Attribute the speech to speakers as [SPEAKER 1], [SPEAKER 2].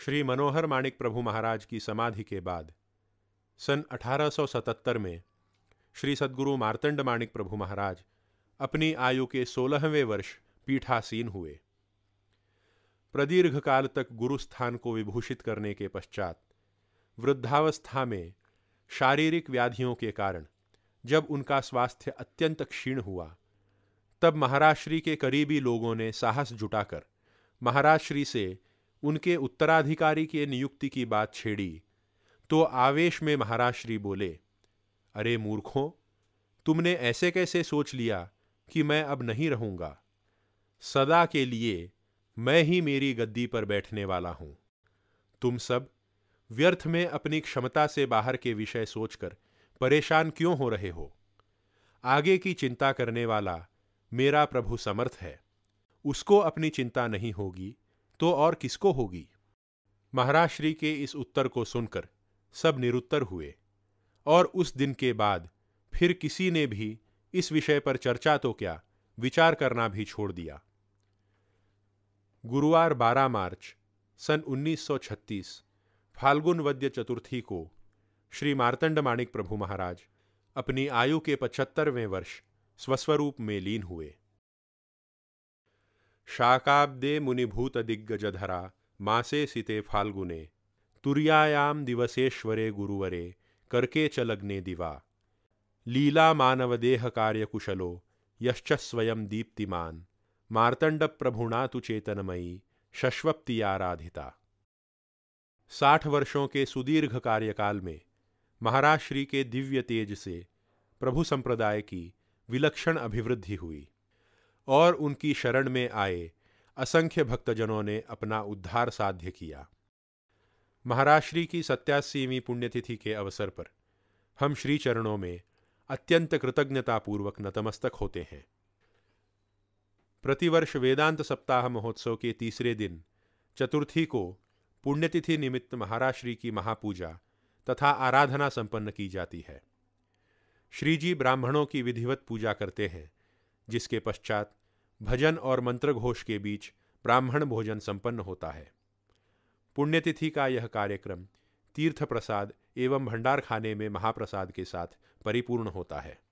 [SPEAKER 1] श्री मनोहर माणिक प्रभु महाराज की समाधि के बाद सन 1877 में श्री सद्गुरु मार्तंड माणिक प्रभु महाराज अपनी आयु के सोलहवें वर्ष पीठासीन हुए प्रदीर्घ काल तक गुरुस्थान को विभूषित करने के पश्चात वृद्धावस्था में शारीरिक व्याधियों के कारण जब उनका स्वास्थ्य अत्यंत क्षीण हुआ तब महाराज श्री के करीबी लोगों ने साहस जुटाकर महाराज श्री से उनके उत्तराधिकारी के नियुक्ति की बात छेड़ी तो आवेश में महाराज श्री बोले अरे मूर्खों तुमने ऐसे कैसे सोच लिया कि मैं अब नहीं रहूँगा सदा के लिए मैं ही मेरी गद्दी पर बैठने वाला हूँ तुम सब व्यर्थ में अपनी क्षमता से बाहर के विषय सोचकर परेशान क्यों हो रहे हो आगे की चिंता करने वाला मेरा प्रभु समर्थ है उसको अपनी चिंता नहीं होगी तो और किसको होगी महाराज श्री के इस उत्तर को सुनकर सब निरुत्तर हुए और उस दिन के बाद फिर किसी ने भी इस विषय पर चर्चा तो क्या विचार करना भी छोड़ दिया गुरुवार 12 मार्च सन 1936 फाल्गुन वद्य चतुर्थी को श्री मार्तंड माणिक प्रभु महाराज अपनी आयु के पचहत्तरवें वर्ष स्वस्वरूप में लीन हुए शाकाब्दे मुनिभूतदिग्गजधरा मासे सिते फाल्गुने तुरियायाम दिवसेश्वरे गुरुवरे करके च लग्ने दिवा लीला कार्य कार्यकुशलो यश्च स्वयं दीप्तिमान मार्तंड प्रभुणा तु चेतनमयी शश्वप्ति आराधिता साठ वर्षों के सुदीर्घ कार्यकाल में महाराज श्री के दिव्य तेज से प्रभु संप्रदाय की विलक्षण अभिवृद्धि हुई और उनकी शरण में आए असंख्य भक्तजनों ने अपना उद्धार साध्य किया महाराष्ट्री की सत्यासीवीं पुण्यतिथि के अवसर पर हम श्री चरणों में अत्यंत कृतज्ञतापूर्वक नतमस्तक होते हैं प्रतिवर्ष वेदांत सप्ताह महोत्सव के तीसरे दिन चतुर्थी को पुण्यतिथि निमित्त महाराश्री की महापूजा तथा आराधना संपन्न की जाती है श्रीजी ब्राह्मणों की विधिवत पूजा करते हैं जिसके पश्चात भजन और मंत्र घोष के बीच ब्राह्मण भोजन संपन्न होता है पुण्यतिथि का यह कार्यक्रम तीर्थ प्रसाद एवं भंडार खाने में महाप्रसाद के साथ परिपूर्ण होता है